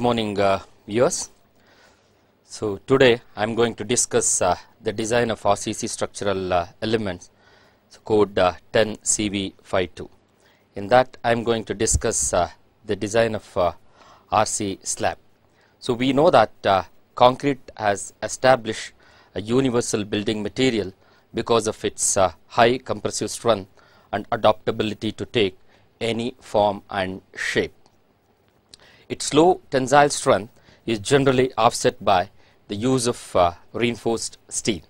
good morning uh, viewers. So today I am going to discuss uh, the design of RCC structural uh, elements, so code 10CV52. Uh, In that I am going to discuss uh, the design of uh, RC slab. So we know that concrete has established a universal building material because of its high compressive strength and adaptability to take any form and shape. Its low tensile strength is generally offset by the use of uh, reinforced steel.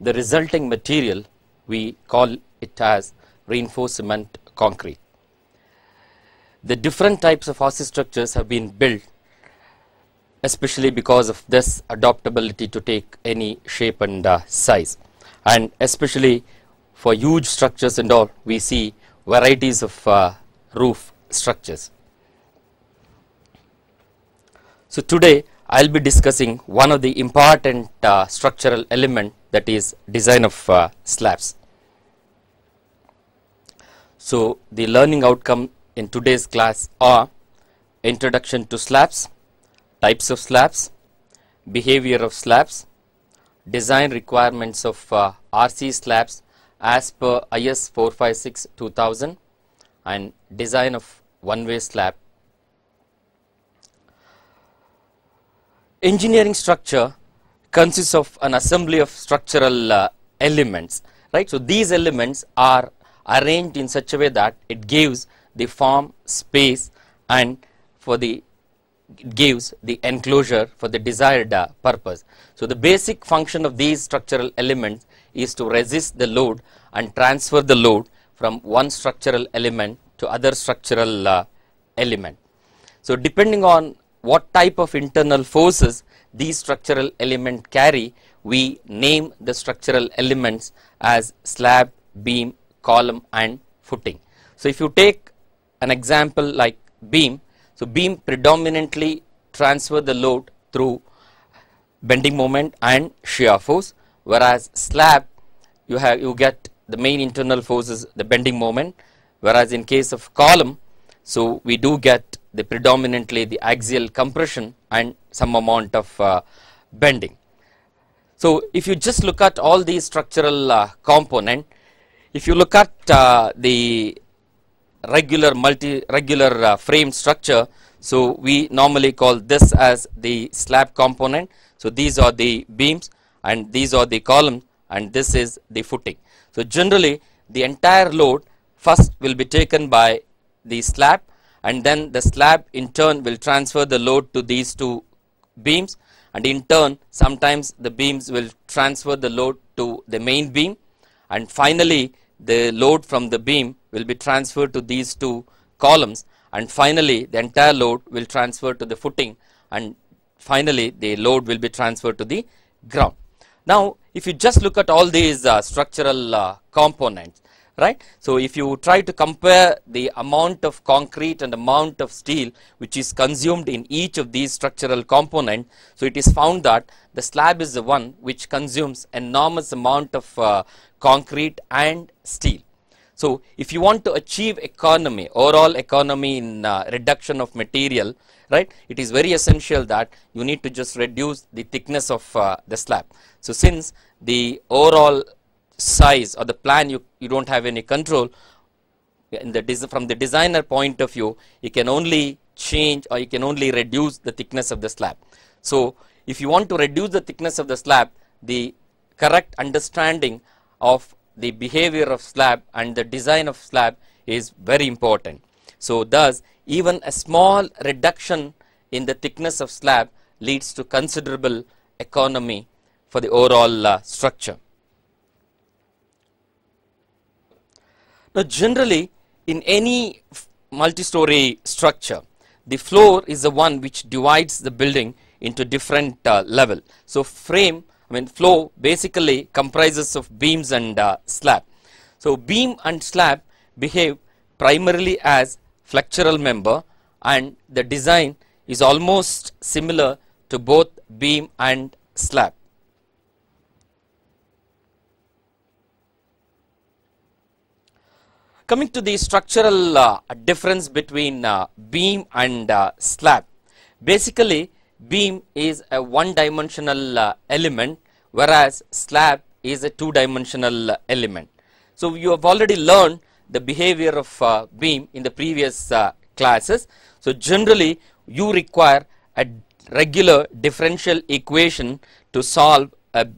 The resulting material we call it as reinforced cement concrete. The different types of housing structures have been built especially because of this adaptability to take any shape and uh, size and especially for huge structures and all we see varieties of uh, roof structures. So today I will be discussing one of the important uh, structural element that is design of uh, slabs. So the learning outcome in today's class are introduction to slabs, types of slabs, behavior of slabs, design requirements of uh, RC slabs as per IS 456 2000 and design of one way slab engineering structure consists of an assembly of structural uh, elements, right. So, these elements are arranged in such a way that it gives the form, space and for the gives the enclosure for the desired uh, purpose. So, the basic function of these structural elements is to resist the load and transfer the load from one structural element to other structural uh, element. So, depending on what type of internal forces these structural elements carry, we name the structural elements as slab, beam, column and footing. So, if you take an example like beam, so beam predominantly transfer the load through bending moment and shear force, whereas slab you have you get the main internal forces the bending moment, whereas in case of column, so we do get the predominantly the axial compression and some amount of uh, bending. So, if you just look at all these structural uh, component, if you look at uh, the regular multi regular uh, frame structure, so we normally call this as the slab component. So, these are the beams and these are the columns and this is the footing. So, generally the entire load first will be taken by the slab and then the slab in turn will transfer the load to these two beams and in turn sometimes the beams will transfer the load to the main beam and finally the load from the beam will be transferred to these two columns and finally the entire load will transfer to the footing and finally the load will be transferred to the ground. Now if you just look at all these uh, structural uh, components right. So, if you try to compare the amount of concrete and amount of steel which is consumed in each of these structural component, so it is found that the slab is the one which consumes enormous amount of uh, concrete and steel. So, if you want to achieve economy, overall economy in uh, reduction of material, right, it is very essential that you need to just reduce the thickness of uh, the slab. So, since the overall size or the plan you, you do not have any control the from the designer point of view you can only change or you can only reduce the thickness of the slab. So, if you want to reduce the thickness of the slab the correct understanding of the behavior of slab and the design of slab is very important. So, thus even a small reduction in the thickness of slab leads to considerable economy for the overall uh, structure. Now generally in any multi-story structure, the floor is the one which divides the building into different uh, level. So frame, I mean floor basically comprises of beams and uh, slab. So beam and slab behave primarily as flexural member and the design is almost similar to both beam and slab. Coming to the structural uh, difference between uh, beam and uh, slab. Basically, beam is a one-dimensional uh, element, whereas slab is a two-dimensional uh, element. So, you have already learned the behavior of uh, beam in the previous classes. So, generally, you require a regular differential equation to solve a,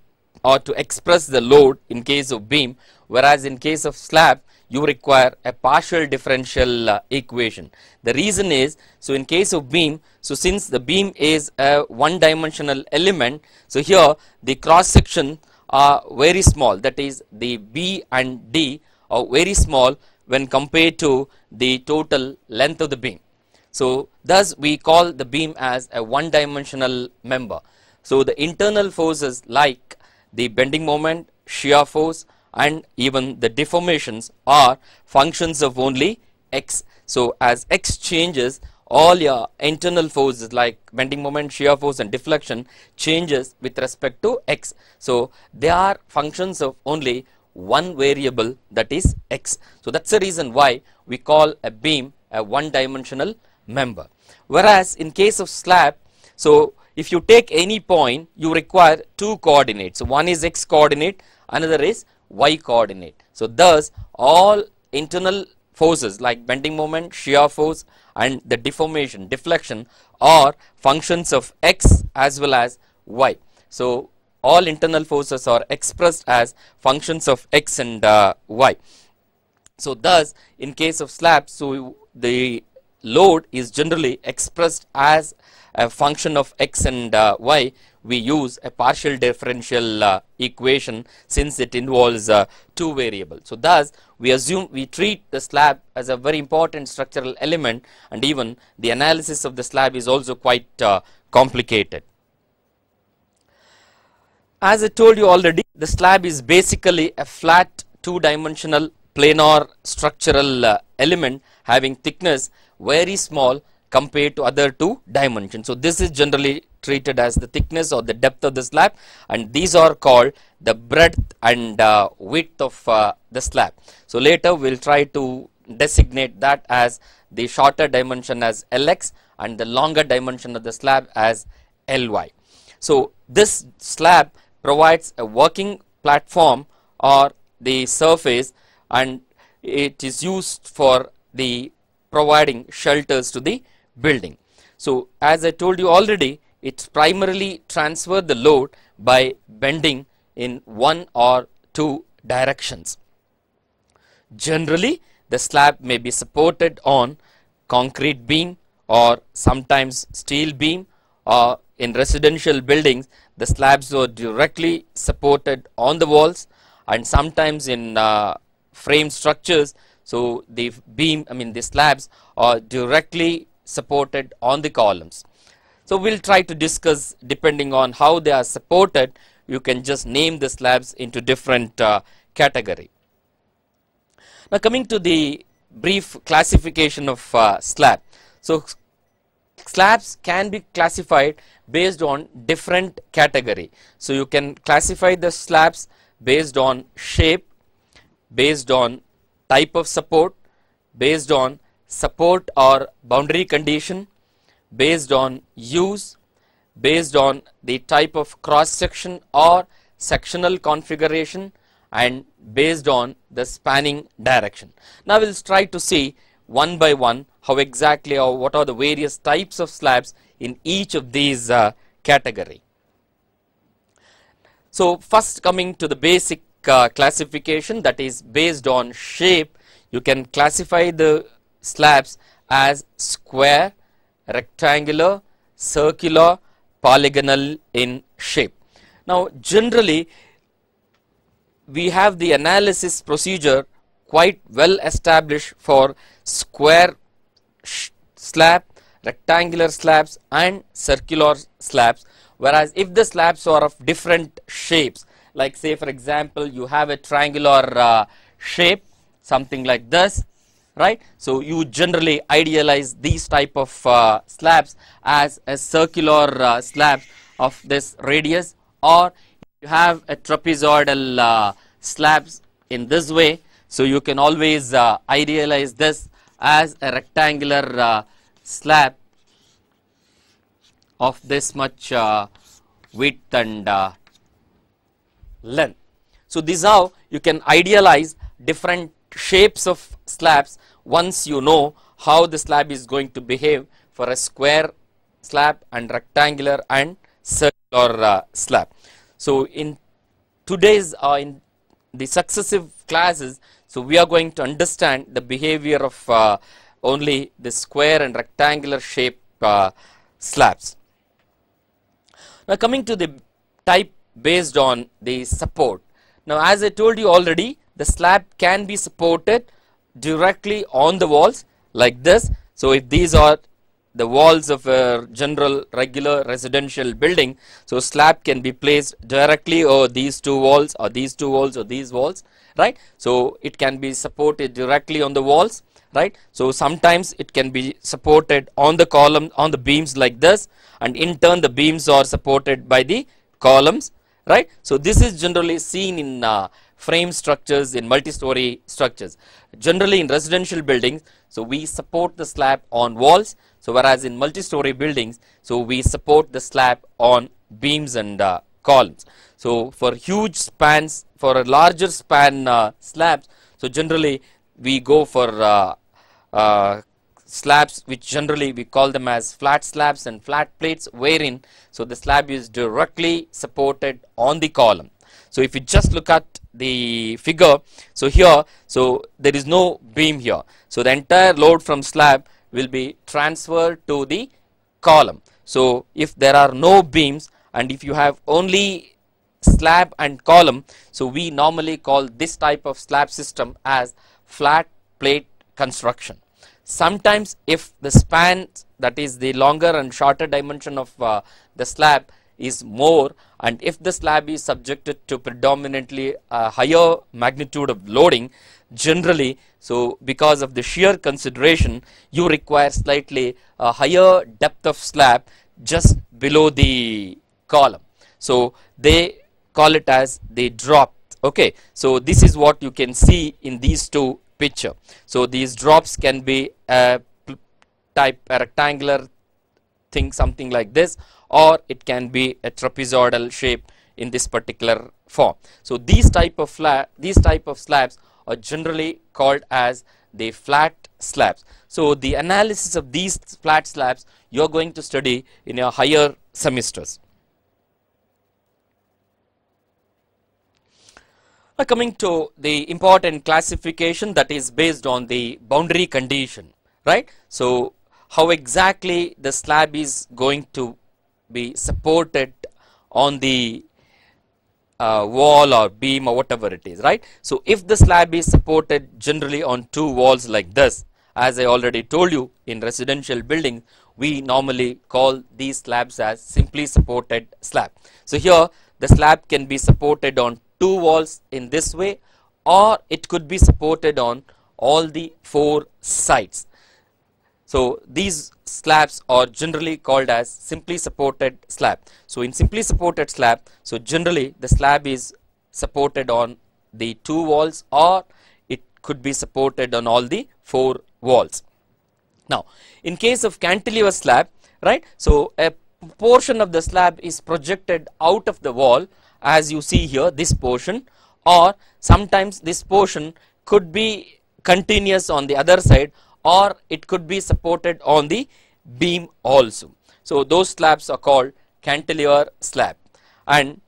or to express the load in case of beam, whereas in case of slab, you require a partial differential uh, equation. The reason is, so in case of beam, so since the beam is a one dimensional element, so here the cross section are very small that is the B and D are very small when compared to the total length of the beam. So thus we call the beam as a one dimensional member. So the internal forces like the bending moment, shear force and even the deformations are functions of only x. So, as x changes all your internal forces like bending moment, shear force and deflection changes with respect to x. So, they are functions of only one variable that is x. So, that is the reason why we call a beam a one dimensional member. Whereas, in case of slab, so if you take any point, you require two coordinates. So, one is x coordinate, another is y coordinate. So thus all internal forces like bending moment, shear force and the deformation, deflection are functions of x as well as y. So all internal forces are expressed as functions of x and uh, y. So thus in case of slabs, so the load is generally expressed as a function of x and uh, y we use a partial differential uh, equation since it involves uh, two variables. So thus we assume we treat the slab as a very important structural element and even the analysis of the slab is also quite uh, complicated. As I told you already the slab is basically a flat two dimensional planar structural uh, element having thickness very small compared to other two dimensions. So this is generally treated as the thickness or the depth of the slab and these are called the breadth and uh, width of uh, the slab. So later we will try to designate that as the shorter dimension as Lx and the longer dimension of the slab as Ly. So this slab provides a working platform or the surface and it is used for the providing shelters to the building. So as I told you already, it primarily transfer the load by bending in one or two directions. Generally, the slab may be supported on concrete beam or sometimes steel beam or in residential buildings, the slabs were directly supported on the walls and sometimes in uh, frame structures, so the beam, I mean the slabs are directly supported on the columns. So we'll try to discuss depending on how they are supported, you can just name the slabs into different uh, category. Now coming to the brief classification of uh, slab. So slabs can be classified based on different category. So you can classify the slabs based on shape, based on type of support, based on support or boundary condition based on use, based on the type of cross section or sectional configuration and based on the spanning direction. Now we will try to see one by one how exactly or what are the various types of slabs in each of these uh, category. So first coming to the basic uh, classification that is based on shape you can classify the slabs as square, rectangular, circular, polygonal in shape. Now generally we have the analysis procedure quite well established for square slab, rectangular slabs and circular slabs whereas if the slabs are of different shapes like say for example you have a triangular uh, shape something like this right? So you generally idealize these type of uh, slabs as a circular uh, slab of this radius or you have a trapezoidal uh, slabs in this way. So you can always uh, idealize this as a rectangular uh, slab of this much uh, width and length. So this how you can idealize different shapes of slabs once you know how the slab is going to behave for a square slab and rectangular and circular uh, slab. So in today's uh, in the successive classes, so we are going to understand the behavior of uh, only the square and rectangular shape uh, slabs. Now coming to the type based on the support. Now as I told you already, the slab can be supported directly on the walls like this. So if these are the walls of a general regular residential building, so slab can be placed directly over oh, these two walls or these two walls or these walls, right? So it can be supported directly on the walls, right? So sometimes it can be supported on the column on the beams like this and in turn the beams are supported by the columns, right? So this is generally seen in uh, frame structures, in multi-story structures. Generally in residential buildings, so we support the slab on walls. So whereas in multi-story buildings, so we support the slab on beams and uh, columns. So for huge spans, for a larger span uh, slabs, so generally we go for uh, uh slabs which generally we call them as flat slabs and flat plates wherein so the slab is directly supported on the column. So if you just look at the figure so here so there is no beam here so the entire load from slab will be transferred to the column so if there are no beams and if you have only slab and column so we normally call this type of slab system as flat plate construction sometimes if the span that is the longer and shorter dimension of uh, the slab is more and if the slab is subjected to predominantly a higher magnitude of loading generally so because of the shear consideration you require slightly a higher depth of slab just below the column so they call it as they drop okay so this is what you can see in these two picture so these drops can be a type a rectangular thing something like this or it can be a trapezoidal shape in this particular form. So these type of these type of slabs are generally called as the flat slabs. So the analysis of these flat slabs you are going to study in your higher semesters. Now coming to the important classification that is based on the boundary condition, right? So how exactly the slab is going to be supported on the uh, wall or beam or whatever it is, right. So, if the slab is supported generally on two walls like this, as I already told you in residential buildings, we normally call these slabs as simply supported slab. So, here the slab can be supported on two walls in this way or it could be supported on all the four sides. So these slabs are generally called as simply supported slab. So in simply supported slab, so generally the slab is supported on the two walls or it could be supported on all the four walls. Now in case of cantilever slab, right, so a portion of the slab is projected out of the wall as you see here this portion or sometimes this portion could be continuous on the other side or it could be supported on the beam also. So those slabs are called cantilever slab and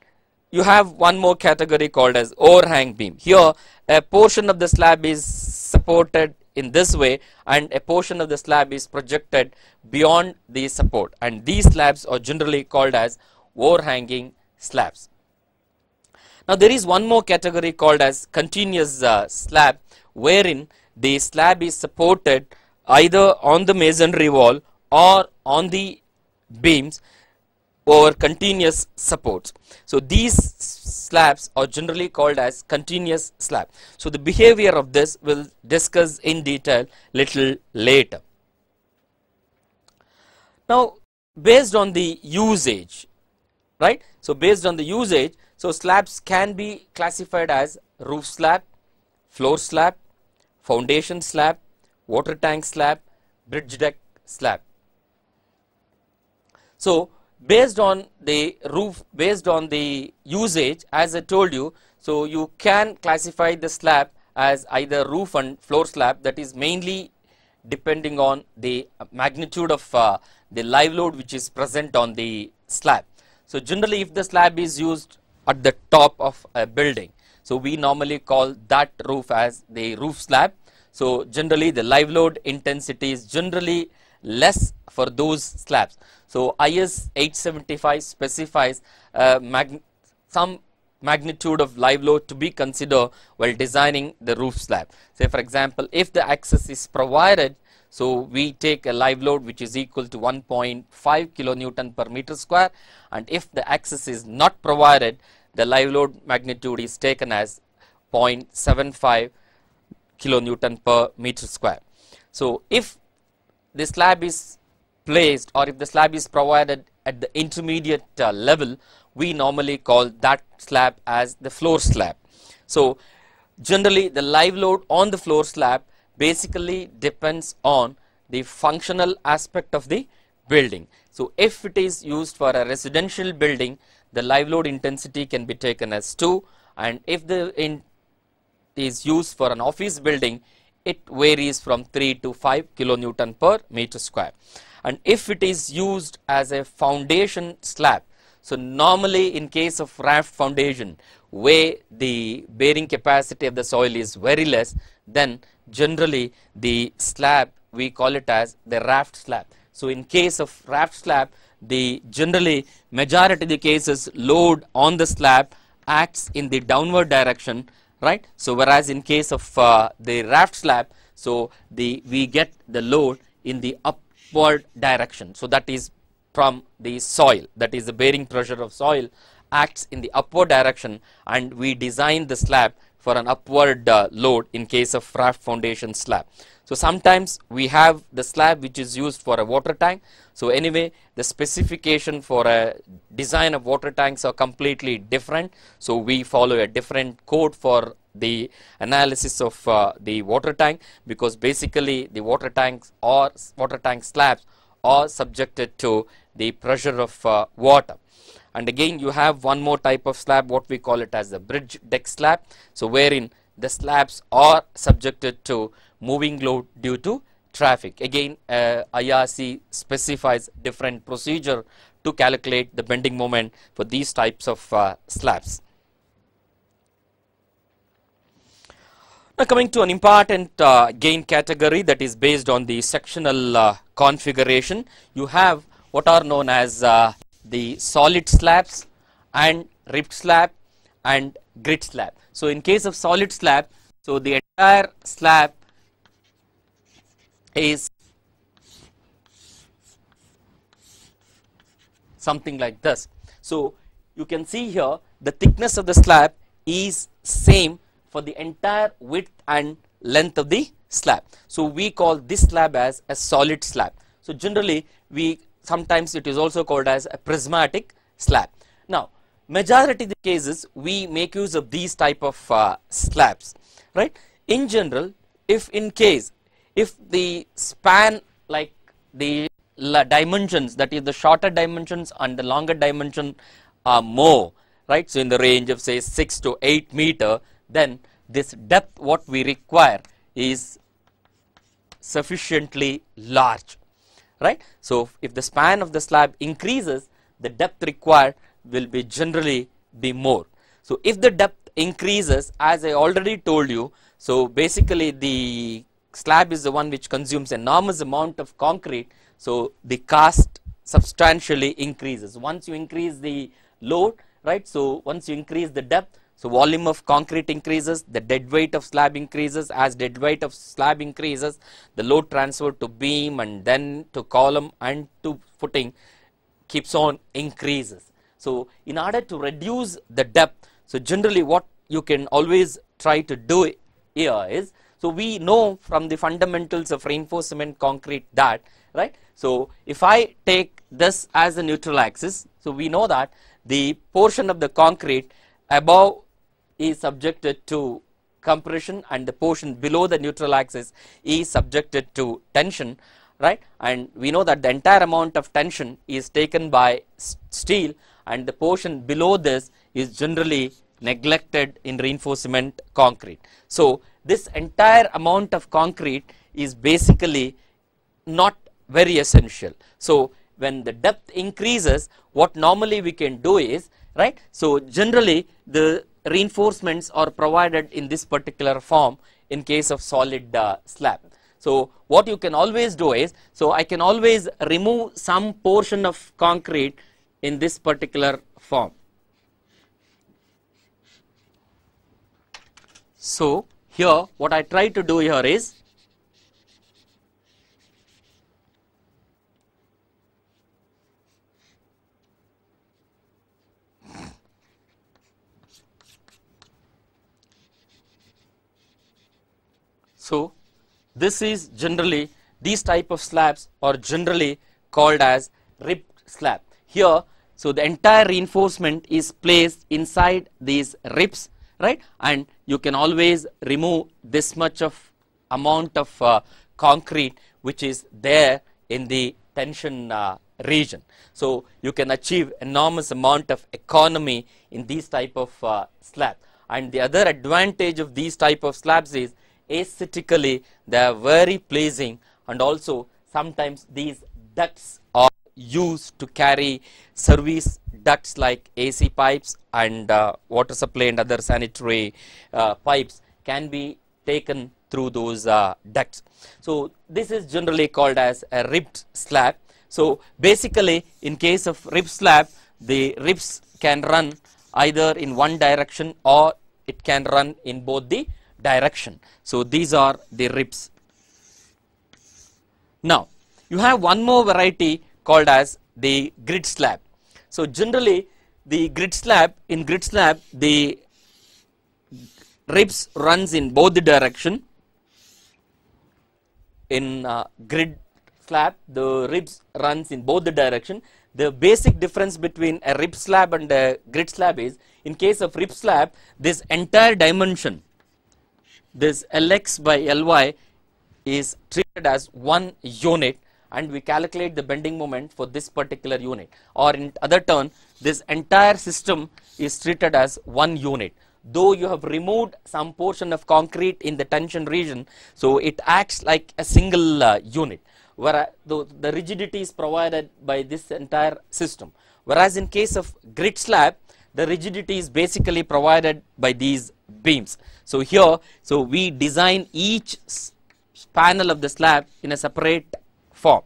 you have one more category called as overhang beam. Here a portion of the slab is supported in this way and a portion of the slab is projected beyond the support and these slabs are generally called as overhanging slabs. Now there is one more category called as continuous uh, slab wherein the slab is supported either on the masonry wall or on the beams over continuous supports. So these slabs are generally called as continuous slab. So the behavior of this we'll discuss in detail little later. Now based on the usage, right? So based on the usage, so slabs can be classified as roof slab, floor slab, foundation slab, water tank slab, bridge deck slab. So, based on the roof, based on the usage as I told you, so you can classify the slab as either roof and floor slab that is mainly depending on the magnitude of uh, the live load which is present on the slab. So, generally if the slab is used at the top of a building so we normally call that roof as the roof slab. So generally the live load intensity is generally less for those slabs. So IS 875 specifies uh, mag some magnitude of live load to be considered while designing the roof slab. Say for example, if the access is provided, so we take a live load which is equal to 1.5 kilonewton per meter square and if the access is not provided, the live load magnitude is taken as 0.75 kilonewton per meter square. So if the slab is placed or if the slab is provided at the intermediate uh, level, we normally call that slab as the floor slab. So generally the live load on the floor slab basically depends on the functional aspect of the building. So if it is used for a residential building, the live load intensity can be taken as 2 and if the is used for an office building it varies from 3 to 5 kilonewton per meter square and if it is used as a foundation slab so normally in case of raft foundation where the bearing capacity of the soil is very less then generally the slab we call it as the raft slab. So in case of raft slab the generally majority of the cases load on the slab acts in the downward direction right so whereas in case of uh, the raft slab so the we get the load in the upward direction so that is from the soil that is the bearing pressure of soil acts in the upward direction and we design the slab for an upward uh, load in case of raft foundation slab. So sometimes we have the slab which is used for a water tank. So anyway, the specification for a design of water tanks are completely different. So we follow a different code for the analysis of uh, the water tank because basically the water tanks or water tank slabs are subjected to the pressure of uh, water and again you have one more type of slab what we call it as the bridge deck slab so wherein the slabs are subjected to moving load due to traffic again uh, IRC specifies different procedure to calculate the bending moment for these types of uh, slabs Now coming to an important uh, gain category that is based on the sectional uh, configuration you have what are known as uh, the solid slabs and ripped slab and grit slab. So in case of solid slab, so the entire slab is something like this. So you can see here the thickness of the slab is same for the entire width and length of the slab. So we call this slab as a solid slab. So generally we sometimes it is also called as a prismatic slab. Now majority of the cases we make use of these type of uh, slabs right. In general if in case if the span like the dimensions that is the shorter dimensions and the longer dimension are more right. So in the range of say 6 to 8 meter then this depth what we require is sufficiently large right. So, if the span of the slab increases the depth required will be generally be more. So, if the depth increases as I already told you, so basically the slab is the one which consumes enormous amount of concrete. So, the cost substantially increases once you increase the load right. So, once you increase the depth so volume of concrete increases, the dead weight of slab increases. As dead weight of slab increases, the load transfer to beam and then to column and to footing keeps on increases. So in order to reduce the depth, so generally what you can always try to do here is, so we know from the fundamentals of reinforcement concrete that, right. So if I take this as the neutral axis, so we know that the portion of the concrete above is subjected to compression and the portion below the neutral axis is subjected to tension right and we know that the entire amount of tension is taken by steel and the portion below this is generally neglected in reinforcement concrete. So, this entire amount of concrete is basically not very essential. So, when the depth increases what normally we can do is right. So, generally the reinforcements are provided in this particular form in case of solid uh, slab. So what you can always do is, so I can always remove some portion of concrete in this particular form. So here what I try to do here is, So this is generally, these type of slabs are generally called as ripped slab. Here, so the entire reinforcement is placed inside these ribs, right? And you can always remove this much of amount of uh, concrete which is there in the tension uh, region. So you can achieve enormous amount of economy in these type of uh, slab. And the other advantage of these type of slabs is aesthetically they are very pleasing and also sometimes these ducts are used to carry service ducts like AC pipes and uh, water supply and other sanitary uh, pipes can be taken through those uh, ducts. So this is generally called as a ribbed slab. So basically in case of ribbed slab the ribs can run either in one direction or it can run in both the direction. So these are the ribs. Now you have one more variety called as the grid slab. So generally the grid slab, in grid slab the ribs runs in both the direction. In uh, grid slab the ribs runs in both the direction. The basic difference between a rib slab and a grid slab is in case of rib slab this entire dimension this Lx by Ly is treated as one unit and we calculate the bending moment for this particular unit or in other turn this entire system is treated as one unit though you have removed some portion of concrete in the tension region so it acts like a single uh, unit where the, the rigidity is provided by this entire system whereas in case of grid slab the rigidity is basically provided by these beams. So here, so we design each panel of the slab in a separate form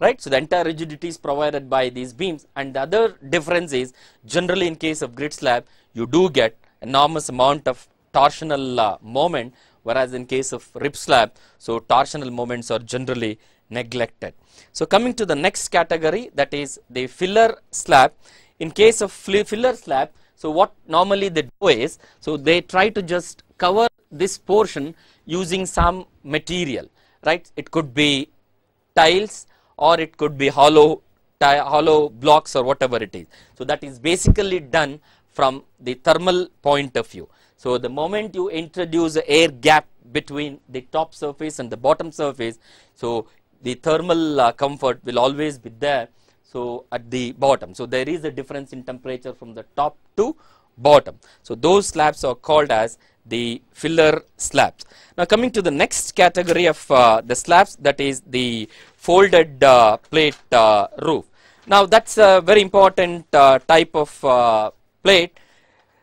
right. So, the entire rigidity is provided by these beams and the other difference is generally in case of grid slab you do get enormous amount of torsional uh, moment whereas in case of rib slab so torsional moments are generally neglected. So, coming to the next category that is the filler slab in case of filler slab so what normally they do is, so they try to just cover this portion using some material, right? It could be tiles or it could be hollow, hollow blocks or whatever it is. So that is basically done from the thermal point of view. So the moment you introduce an air gap between the top surface and the bottom surface, so the thermal uh, comfort will always be there so at the bottom. So there is a difference in temperature from the top to bottom. So those slabs are called as the filler slabs. Now coming to the next category of uh, the slabs that is the folded uh, plate uh, roof. Now that's a very important uh, type of uh, plate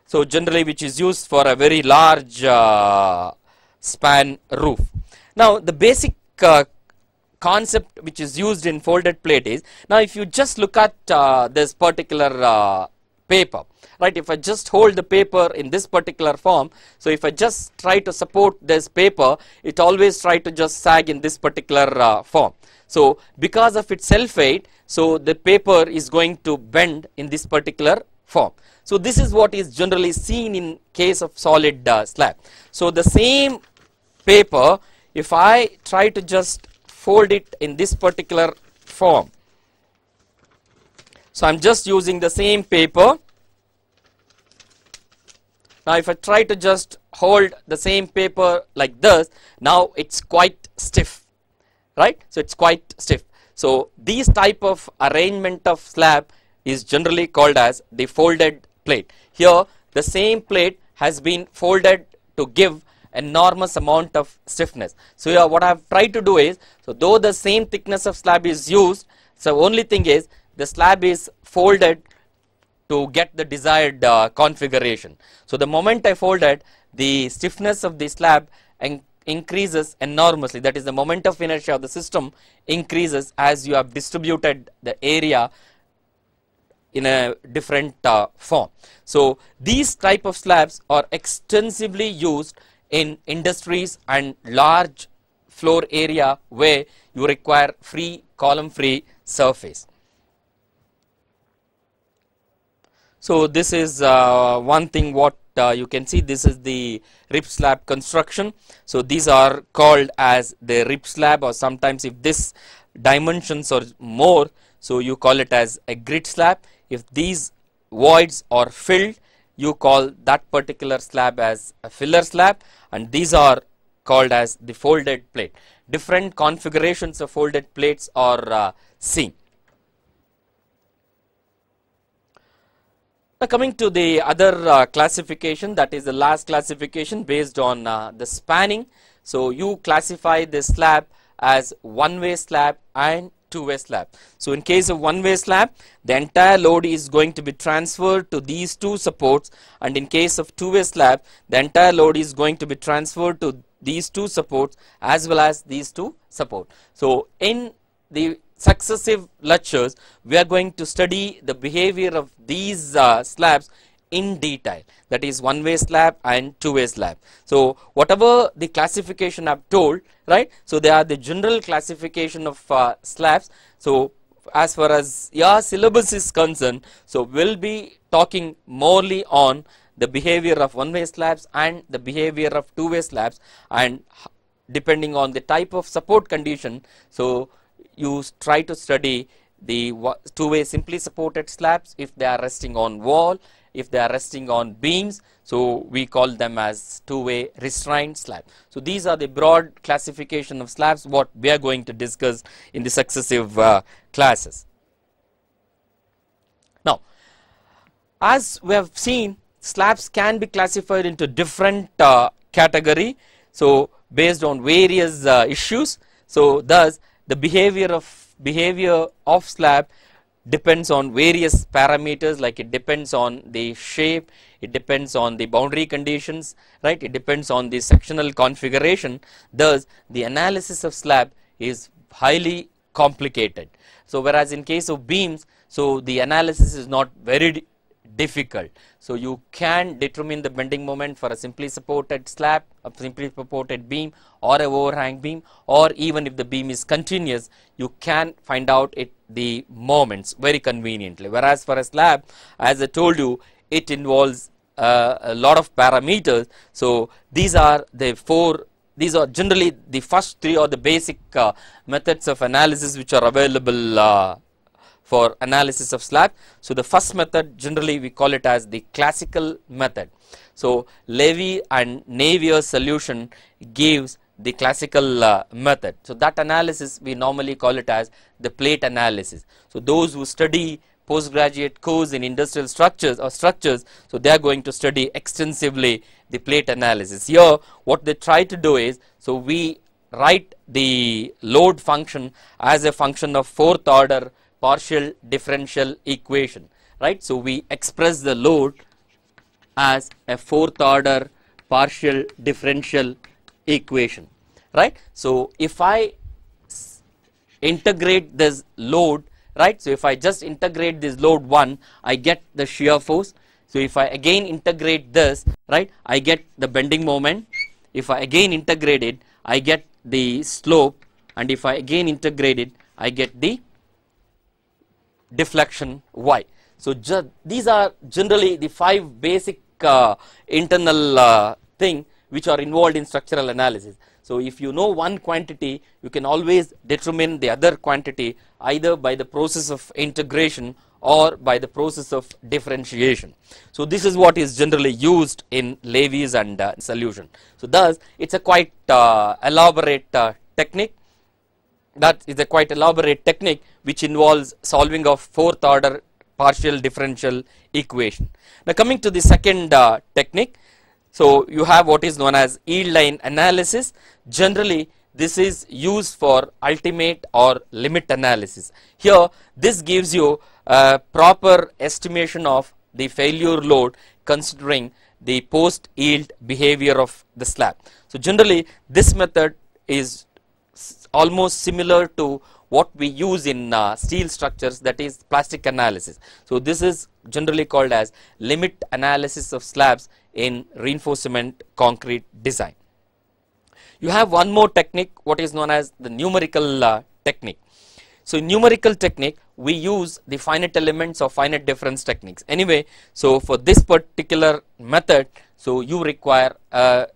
so generally which is used for a very large uh, span roof. Now the basic concept which is used in folded plate is, now if you just look at uh, this particular uh, paper, right, if I just hold the paper in this particular form, so if I just try to support this paper, it always try to just sag in this particular uh, form. So because of its self weight, so the paper is going to bend in this particular form. So this is what is generally seen in case of solid uh, slab. So the same paper, if I try to just fold it in this particular form. So I'm just using the same paper. Now if I try to just hold the same paper like this, now it's quite stiff, right? So it's quite stiff. So these type of arrangement of slab is generally called as the folded plate. Here the same plate has been folded to give enormous amount of stiffness. So yeah, what I have tried to do is, so though the same thickness of slab is used, so only thing is the slab is folded to get the desired uh, configuration. So the moment I fold it, the stiffness of the slab and increases enormously that is the moment of inertia of the system increases as you have distributed the area in a different uh, form. So these type of slabs are extensively used in industries and large floor area where you require free column free surface. So this is uh, one thing what uh, you can see this is the rib slab construction. So these are called as the rib slab or sometimes if this dimensions are more so you call it as a grid slab. If these voids are filled you call that particular slab as a filler slab and these are called as the folded plate. Different configurations of folded plates are uh, seen. Now coming to the other uh, classification that is the last classification based on uh, the spanning. So you classify the slab as one way slab and two-way slab. So in case of one-way slab, the entire load is going to be transferred to these two supports and in case of two-way slab, the entire load is going to be transferred to these two supports as well as these two support. So in the successive lectures, we are going to study the behavior of these uh, slabs in detail that is one way slab and two way slab so whatever the classification i've told right so they are the general classification of uh, slabs so as far as your syllabus is concerned so we'll be talking morely on the behavior of one way slabs and the behavior of two way slabs and depending on the type of support condition so you try to study the two way simply supported slabs if they are resting on wall if they are resting on beams so we call them as two-way restrained slab. So these are the broad classification of slabs what we are going to discuss in the successive uh, classes. Now as we have seen slabs can be classified into different uh, category so based on various uh, issues so thus the behavior of behavior of slab depends on various parameters like it depends on the shape, it depends on the boundary conditions, right, it depends on the sectional configuration. Thus, the analysis of slab is highly complicated. So, whereas in case of beams, so the analysis is not very difficult. So you can determine the bending moment for a simply supported slab, a simply supported beam or a overhang beam or even if the beam is continuous, you can find out it the moments very conveniently. Whereas for a slab, as I told you, it involves uh, a lot of parameters. So these are the four these are generally the first three or the basic uh, methods of analysis which are available uh, for analysis of slab. So the first method generally we call it as the classical method. So Levy and Navier solution gives the classical uh, method. So that analysis we normally call it as the plate analysis. So those who study postgraduate course in industrial structures or structures, so they are going to study extensively the plate analysis. Here what they try to do is, so we write the load function as a function of fourth order partial differential equation right. So, we express the load as a fourth order partial differential equation right. So, if I integrate this load right. So, if I just integrate this load 1 I get the shear force. So, if I again integrate this right I get the bending moment if I again integrate it I get the slope and if I again integrate it I get the deflection y. So these are generally the five basic uh, internal uh, thing which are involved in structural analysis. So if you know one quantity, you can always determine the other quantity either by the process of integration or by the process of differentiation. So this is what is generally used in Levy's and uh, solution. So thus, it's a quite uh, elaborate uh, technique that is a quite elaborate technique which involves solving of fourth order partial differential equation. Now coming to the second uh, technique, so you have what is known as yield line analysis. Generally this is used for ultimate or limit analysis. Here this gives you a proper estimation of the failure load considering the post yield behavior of the slab. So generally this method is almost similar to what we use in uh, steel structures that is plastic analysis. So this is generally called as limit analysis of slabs in reinforcement concrete design. You have one more technique what is known as the numerical uh, technique. So numerical technique we use the finite elements or finite difference techniques anyway so for this particular method so you require a uh,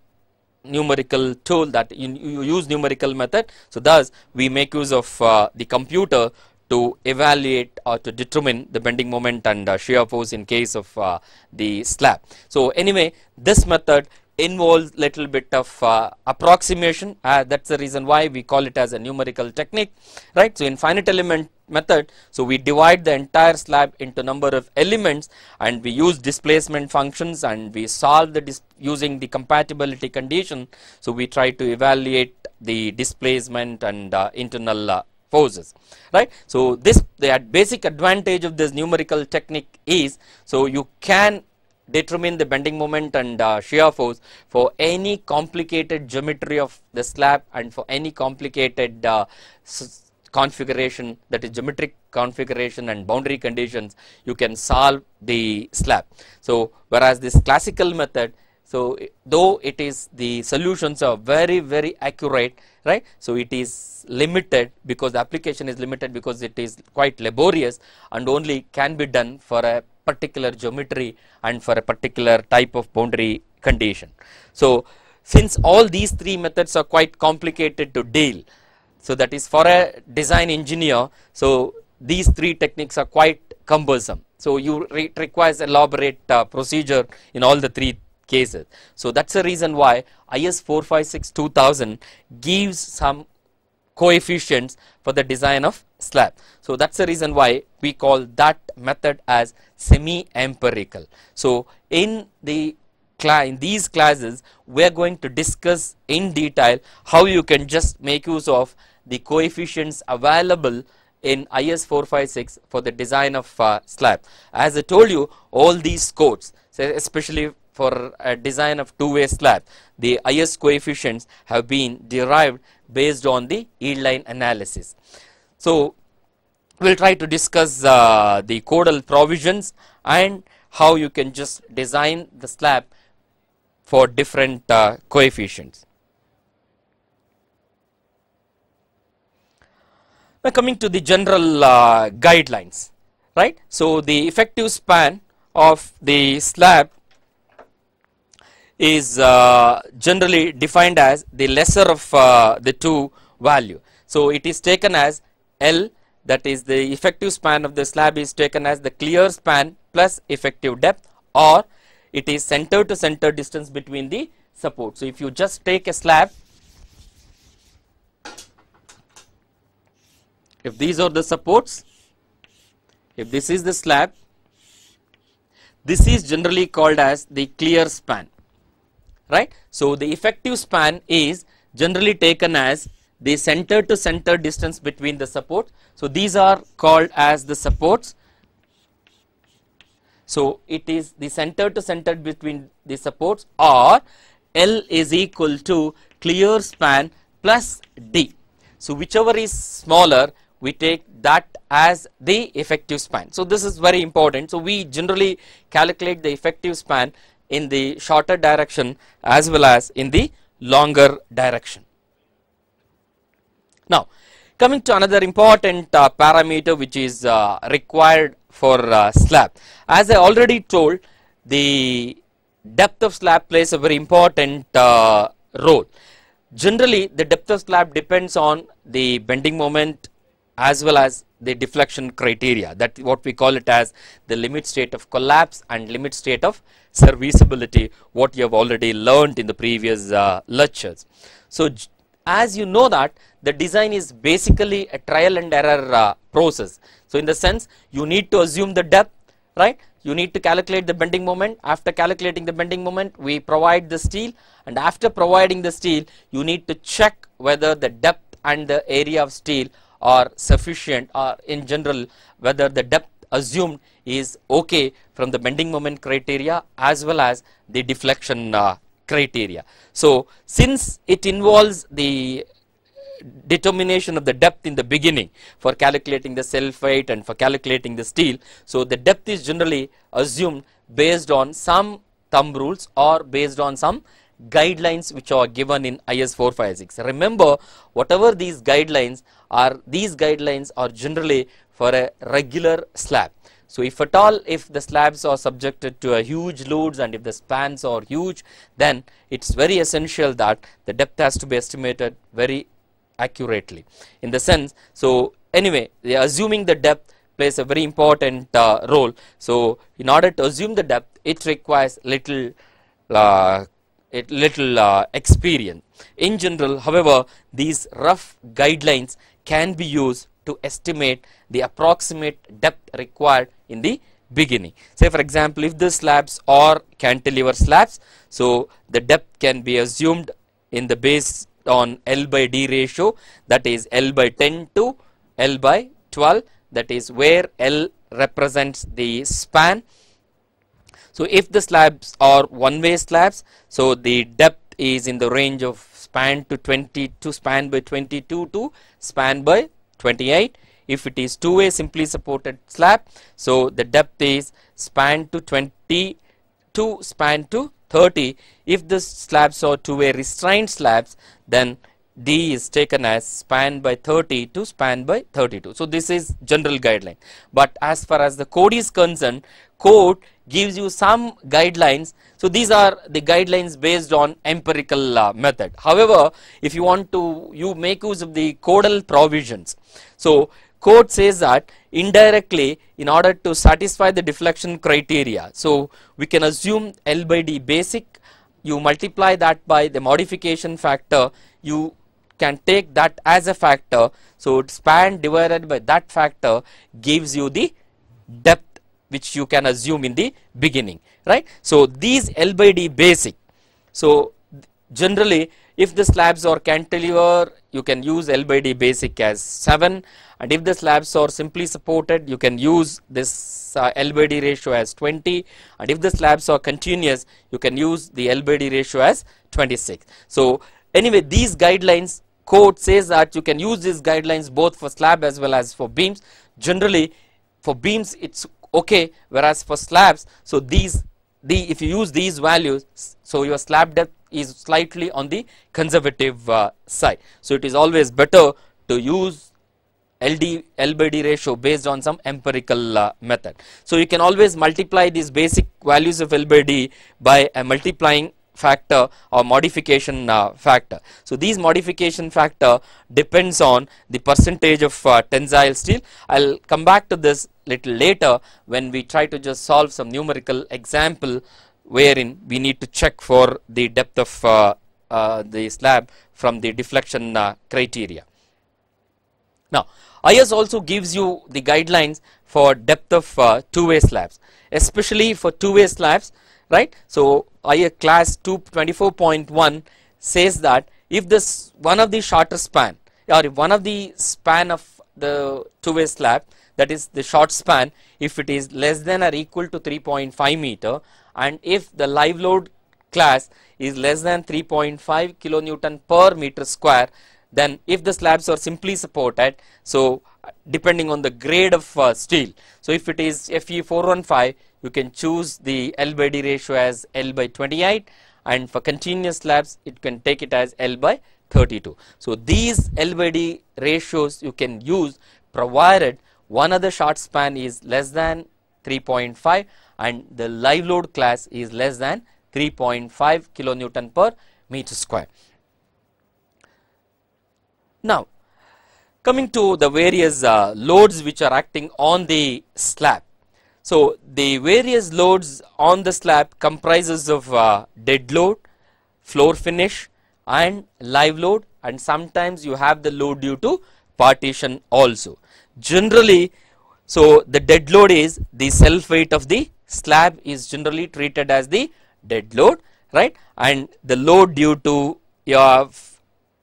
numerical tool that you, you, use numerical method. So thus we make use of uh, the computer to evaluate or to determine the bending moment and uh, shear force in case of uh, the slab. So anyway this method involves little bit of uh, approximation uh, that's the reason why we call it as a numerical technique right. So in finite element method. So we divide the entire slab into number of elements and we use displacement functions and we solve the using the compatibility condition. So we try to evaluate the displacement and uh, internal uh, forces right so this the basic advantage of this numerical technique is so you can determine the bending moment and uh, shear force for any complicated geometry of the slab and for any complicated uh, configuration that is geometric configuration and boundary conditions you can solve the slab. So whereas this classical method so though it is the solutions are very very accurate right so it is limited because the application is limited because it is quite laborious and only can be done for a particular geometry and for a particular type of boundary condition. So since all these three methods are quite complicated to deal so that is for a design engineer, so these three techniques are quite cumbersome. So you it requires elaborate uh, procedure in all the three cases. So that's the reason why IS 456-2000 gives some coefficients for the design of slab. So that's the reason why we call that method as semi-empirical. So in the in these classes we are going to discuss in detail how you can just make use of the coefficients available in IS 456 for the design of uh, slab. As I told you, all these codes, especially for a design of two-way slab, the IS coefficients have been derived based on the yield line analysis. So, we will try to discuss uh, the codal provisions and how you can just design the slab for different uh, coefficients. Now coming to the general uh, guidelines, right. So the effective span of the slab is uh, generally defined as the lesser of uh, the two value. So it is taken as L that is the effective span of the slab is taken as the clear span plus effective depth or it is center to center distance between the support. So if you just take a slab If these are the supports, if this is the slab, this is generally called as the clear span, right. So, the effective span is generally taken as the center to center distance between the supports. So, these are called as the supports. So, it is the center to center between the supports or L is equal to clear span plus D. So, whichever is smaller we take that as the effective span. So this is very important. So we generally calculate the effective span in the shorter direction as well as in the longer direction. Now coming to another important uh, parameter which is uh, required for uh, slab. As I already told the depth of slab plays a very important uh, role. Generally the depth of slab depends on the bending moment as well as the deflection criteria that what we call it as the limit state of collapse and limit state of serviceability what you have already learnt in the previous uh, lectures. So as you know that the design is basically a trial and error uh, process. So in the sense you need to assume the depth right you need to calculate the bending moment after calculating the bending moment we provide the steel and after providing the steel you need to check whether the depth and the area of steel are sufficient or in general whether the depth assumed is okay from the bending moment criteria as well as the deflection uh, criteria. So, since it involves the determination of the depth in the beginning for calculating the self weight and for calculating the steel. So, the depth is generally assumed based on some thumb rules or based on some guidelines which are given in IS 456. Remember, whatever these guidelines are, these guidelines are generally for a regular slab. So if at all, if the slabs are subjected to a huge loads and if the spans are huge, then it's very essential that the depth has to be estimated very accurately. In the sense, so anyway, assuming the depth plays a very important uh, role. So in order to assume the depth, it requires little uh, a little uh, experience. In general, however, these rough guidelines can be used to estimate the approximate depth required in the beginning. Say for example, if the slabs are cantilever slabs, so the depth can be assumed in the base on L by D ratio that is L by 10 to L by 12 that is where L represents the span so if the slabs are one-way slabs, so the depth is in the range of span to 22, span by 22 to span by 28. If it is two-way simply supported slab, so the depth is span to 20 to span to 30. If the slabs are two-way restrained slabs, then D is taken as span by 30 to span by 32. So this is general guideline. But as far as the code is concerned, code gives you some guidelines. So these are the guidelines based on empirical uh, method. However, if you want to, you make use of the codal provisions. So code says that indirectly in order to satisfy the deflection criteria. So we can assume L by D basic you multiply that by the modification factor you can take that as a factor. So span divided by that factor gives you the depth which you can assume in the beginning, right. So these L by D basic. So generally if the slabs are cantilever you can use L by D basic as 7 and if the slabs are simply supported you can use this uh, L by D ratio as 20 and if the slabs are continuous you can use the L by D ratio as 26. So anyway these guidelines code says that you can use these guidelines both for slab as well as for beams. Generally for beams it's okay whereas for slabs so these the if you use these values so your slab depth is slightly on the conservative uh, side. So it is always better to use LD, L by D ratio based on some empirical uh, method. So you can always multiply these basic values of L by D by uh, multiplying factor or modification uh, factor. So these modification factor depends on the percentage of uh, tensile steel. I'll come back to this little later when we try to just solve some numerical example wherein we need to check for the depth of uh, uh the slab from the deflection uh, criteria. Now IS also gives you the guidelines for depth of uh, two-way slabs especially for two-way slabs right. So IA class 224.1 says that if this one of the shorter span or if one of the span of the two-way slab that is the short span if it is less than or equal to 3.5 meter and if the live load class is less than 3.5 kilonewton per meter square then if the slabs are simply supported so depending on the grade of uh, steel. So if it is Fe415, you can choose the L by D ratio as L by 28 and for continuous slabs, it can take it as L by 32. So these L by D ratios you can use provided one other short span is less than 3.5 and the live load class is less than 3.5 kilonewton per meter square. Now Coming to the various uh, loads which are acting on the slab. So the various loads on the slab comprises of uh, dead load, floor finish and live load and sometimes you have the load due to partition also. Generally, so the dead load is the self weight of the slab is generally treated as the dead load right and the load due to your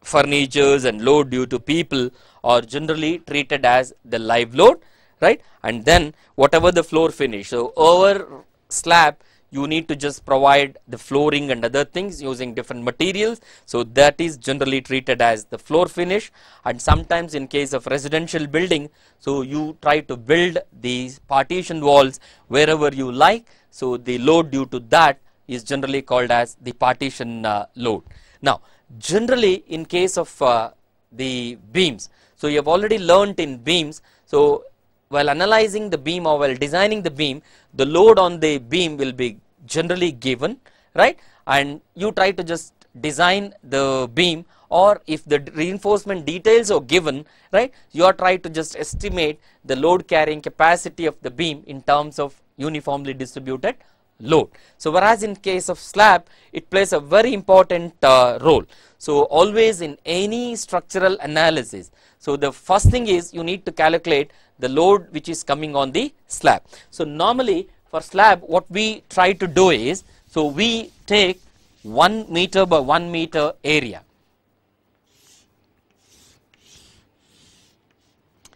furnitures and load due to people or generally treated as the live load right and then whatever the floor finish so over slab you need to just provide the flooring and other things using different materials so that is generally treated as the floor finish and sometimes in case of residential building so you try to build these partition walls wherever you like so the load due to that is generally called as the partition uh, load now generally in case of uh, the beams so you have already learnt in beams. So while analyzing the beam or while designing the beam, the load on the beam will be generally given, right? And you try to just design the beam or if the reinforcement details are given, right, you are trying to just estimate the load carrying capacity of the beam in terms of uniformly distributed load. So, whereas in case of slab, it plays a very important uh, role. So, always in any structural analysis, so, the first thing is you need to calculate the load which is coming on the slab. So, normally for slab what we try to do is, so we take 1 meter by 1 meter area.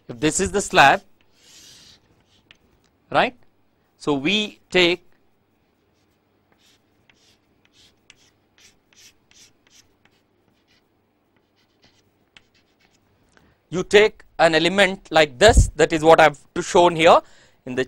If this is the slab, right. So, we take you take an element like this that is what I have shown here in the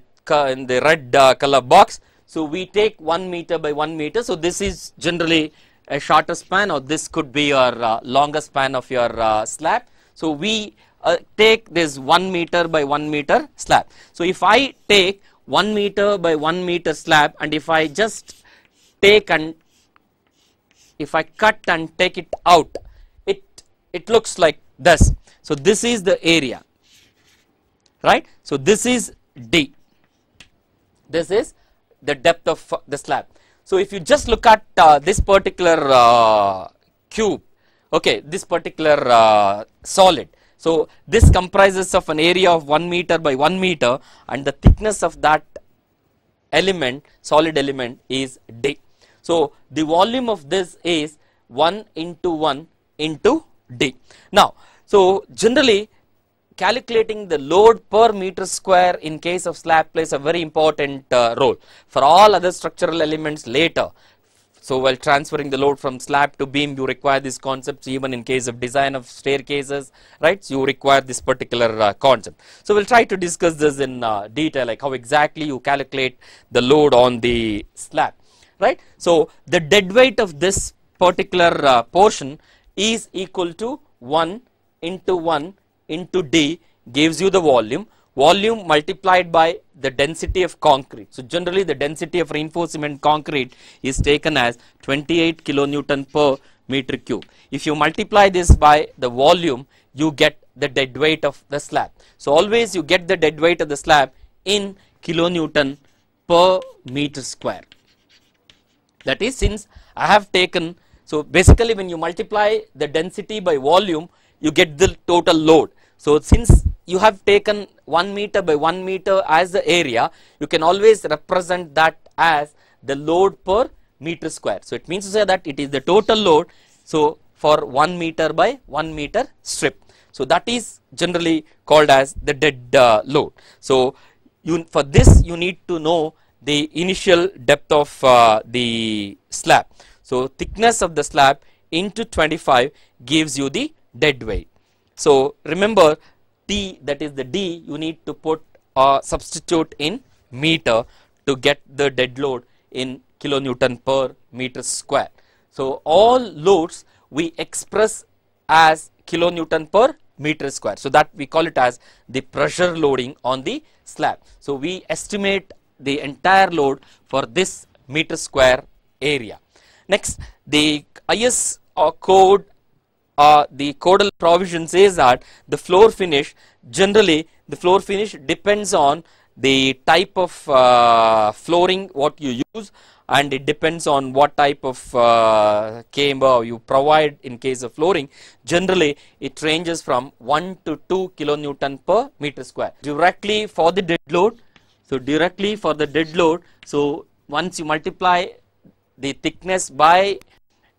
in the red uh, color box. So we take 1 meter by 1 meter. So this is generally a shorter span or this could be your uh, longer span of your uh, slab. So we uh, take this 1 meter by 1 meter slab. So if I take 1 meter by 1 meter slab and if I just take and if I cut and take it out, it, it looks like thus so this is the area right so this is d this is the depth of uh, the slab so if you just look at uh, this particular uh, cube okay this particular uh, solid so this comprises of an area of 1 meter by 1 meter and the thickness of that element solid element is d so the volume of this is 1 into 1 into D. Now, so generally calculating the load per meter square in case of slab plays a very important uh, role. For all other structural elements later, so while transferring the load from slab to beam, you require these concepts even in case of design of staircases, right? So you require this particular uh, concept. So we'll try to discuss this in uh, detail, like how exactly you calculate the load on the slab, right? So the dead weight of this particular uh, portion is equal to 1 into 1 into d gives you the volume volume multiplied by the density of concrete. So generally the density of reinforced cement concrete is taken as 28 kilonewton per meter cube. If you multiply this by the volume you get the dead weight of the slab. So always you get the dead weight of the slab in kilonewton per meter square. That is since I have taken so basically when you multiply the density by volume, you get the total load. So since you have taken 1 meter by 1 meter as the area, you can always represent that as the load per meter square. So it means to say that it is the total load, so for 1 meter by 1 meter strip. So that is generally called as the dead uh, load. So you, for this you need to know the initial depth of uh, the slab. So thickness of the slab into 25 gives you the dead weight. So remember T that is the D you need to put or substitute in meter to get the dead load in kilonewton per meter square. So all loads we express as kilonewton per meter square. So that we call it as the pressure loading on the slab. So we estimate the entire load for this meter square area. Next, the IS uh, code, uh, the codal provision says that the floor finish, generally the floor finish depends on the type of uh, flooring what you use and it depends on what type of uh, camber you provide in case of flooring. Generally, it ranges from 1 to 2 kilonewton per meter square. Directly for the dead load, so directly for the dead load, so once you multiply the thickness by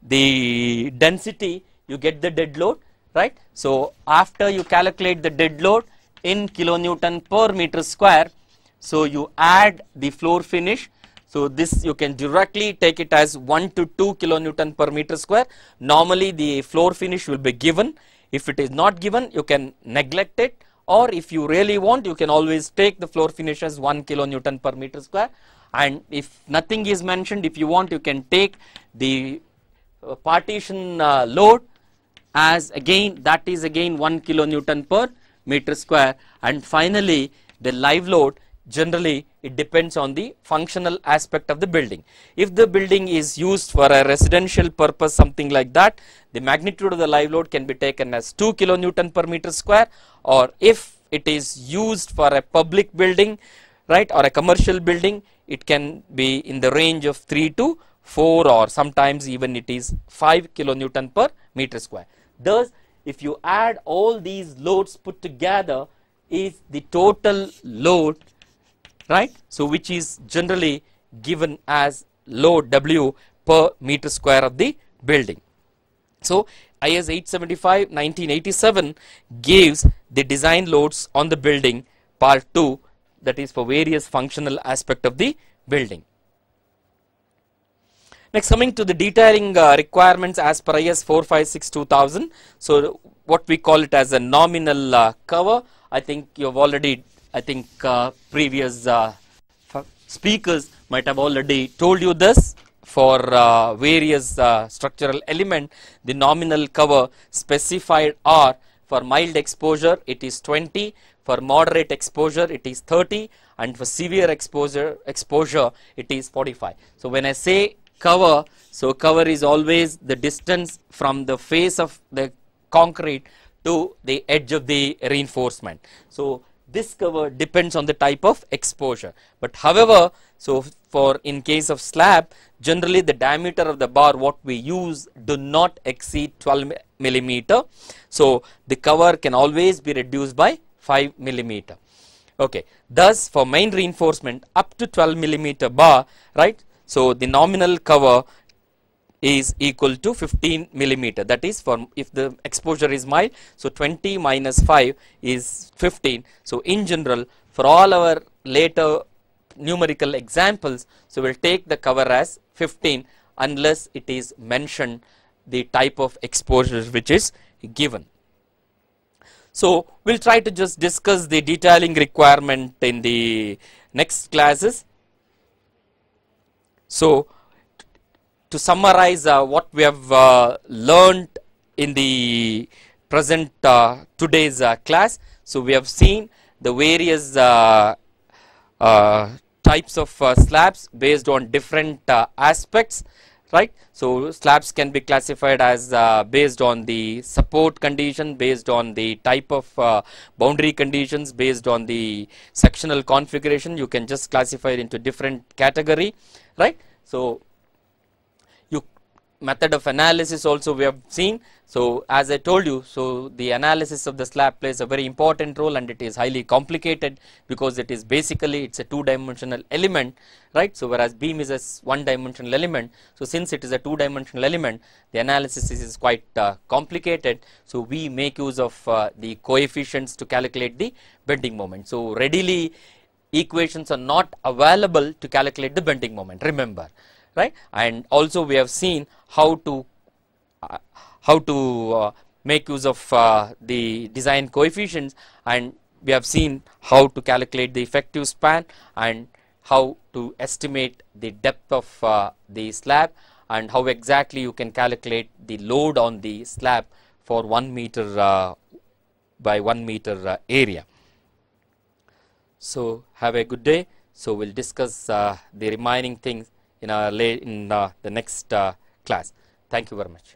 the density you get the dead load right. So after you calculate the dead load in kilonewton per meter square so you add the floor finish so this you can directly take it as 1 to 2 kilonewton per meter square normally the floor finish will be given if it is not given you can neglect it or if you really want you can always take the floor finish as 1 kilonewton per meter square and if nothing is mentioned if you want you can take the uh, partition uh, load as again that is again 1 kilonewton per meter square and finally the live load generally it depends on the functional aspect of the building. If the building is used for a residential purpose something like that the magnitude of the live load can be taken as 2 kilonewton per meter square or if it is used for a public building right or a commercial building it can be in the range of 3 to 4 or sometimes even it is 5 kilonewton per meter square. Thus if you add all these loads put together is the total load right so which is generally given as load W per meter square of the building. So IS 875 1987 gives the design loads on the building part 2 that is for various functional aspect of the building. Next coming to the detailing uh, requirements as per IS 456 2000. So what we call it as a nominal uh, cover. I think you have already, I think uh, previous uh, speakers might have already told you this for uh, various uh, structural element. The nominal cover specified are for mild exposure, it is 20. For moderate exposure, it is 30. And for severe exposure, exposure, it is 45. So when I say cover, so cover is always the distance from the face of the concrete to the edge of the reinforcement. So this cover depends on the type of exposure. But however, so for in case of slab generally the diameter of the bar what we use do not exceed 12 millimeter so the cover can always be reduced by 5 millimeter okay thus for main reinforcement up to 12 millimeter bar right so the nominal cover is equal to 15 millimeter that is for if the exposure is mild so 20 minus 5 is 15 so in general for all our later numerical examples. So, we will take the cover as 15 unless it is mentioned the type of exposure which is given. So, we will try to just discuss the detailing requirement in the next classes. So, to summarize uh, what we have uh, learned in the present uh, today's uh, class. So, we have seen the various uh, uh, types of uh, slabs based on different uh, aspects right so slabs can be classified as uh, based on the support condition based on the type of uh, boundary conditions based on the sectional configuration you can just classify it into different category right so method of analysis also we have seen. So as I told you, so the analysis of the slab plays a very important role and it is highly complicated because it is basically it's a two-dimensional element, right? So whereas beam is a one-dimensional element. So since it is a two-dimensional element, the analysis is quite uh, complicated. So we make use of uh, the coefficients to calculate the bending moment. So readily equations are not available to calculate the bending moment, remember right and also we have seen how to uh, how to uh, make use of uh, the design coefficients and we have seen how to calculate the effective span and how to estimate the depth of uh, the slab and how exactly you can calculate the load on the slab for 1 meter uh, by 1 meter uh, area. So have a good day. So we'll discuss the remaining things in, our lay, in the, uh, the next uh, class. Thank you very much.